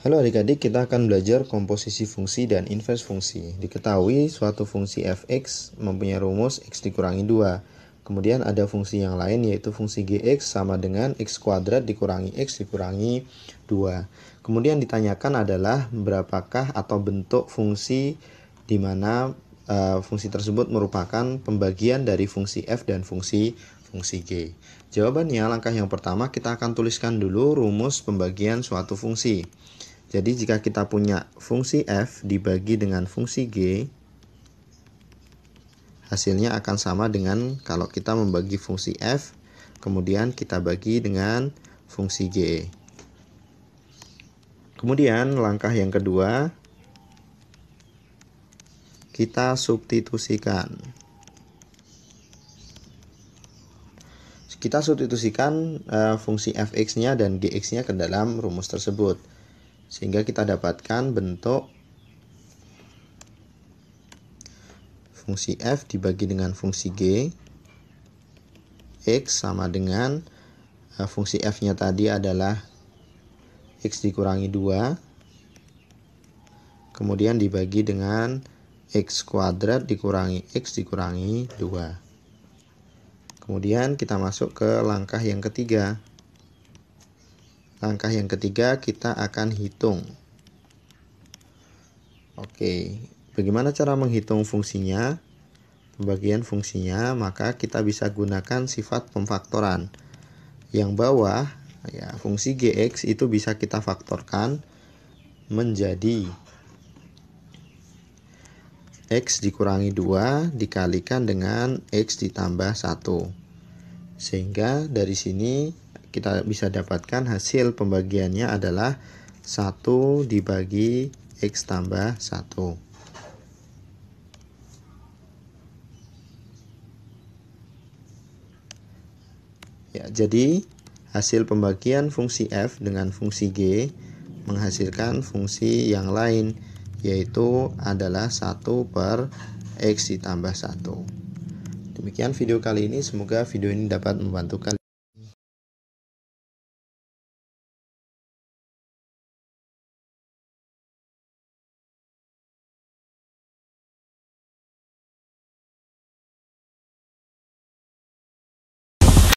Halo adik-adik, kita akan belajar komposisi fungsi dan inverse fungsi. Diketahui suatu fungsi fx mempunyai rumus x dikurangi 2. Kemudian ada fungsi yang lain yaitu fungsi gx sama dengan x kuadrat dikurangi x dikurangi 2. Kemudian ditanyakan adalah berapakah atau bentuk fungsi di mana uh, fungsi tersebut merupakan pembagian dari fungsi f dan fungsi fungsi G? Jawabannya langkah yang pertama kita akan tuliskan dulu rumus pembagian suatu fungsi. Jadi jika kita punya fungsi f dibagi dengan fungsi g, hasilnya akan sama dengan kalau kita membagi fungsi f, kemudian kita bagi dengan fungsi g. Kemudian langkah yang kedua, kita substitusikan. Kita substitusikan uh, fungsi fx-nya dan gx-nya ke dalam rumus tersebut. Sehingga kita dapatkan bentuk fungsi f dibagi dengan fungsi g x sama dengan uh, fungsi f-nya tadi adalah x dikurangi 2 kemudian dibagi dengan x kuadrat dikurangi x dikurangi 2 Kemudian kita masuk ke langkah yang ketiga. Langkah yang ketiga kita akan hitung. Oke, bagaimana cara menghitung fungsinya? Pembagian fungsinya, maka kita bisa gunakan sifat pemfaktoran. Yang bawah, ya fungsi gx itu bisa kita faktorkan menjadi X dikurangi 2 dikalikan dengan X ditambah 1. Sehingga dari sini kita bisa dapatkan hasil pembagiannya adalah 1 dibagi X tambah 1. Ya, jadi hasil pembagian fungsi f dengan fungsi g menghasilkan fungsi yang lain yaitu adalah 1 per x ditambah 1. Demikian video kali ini, semoga video ini dapat membantu kalian.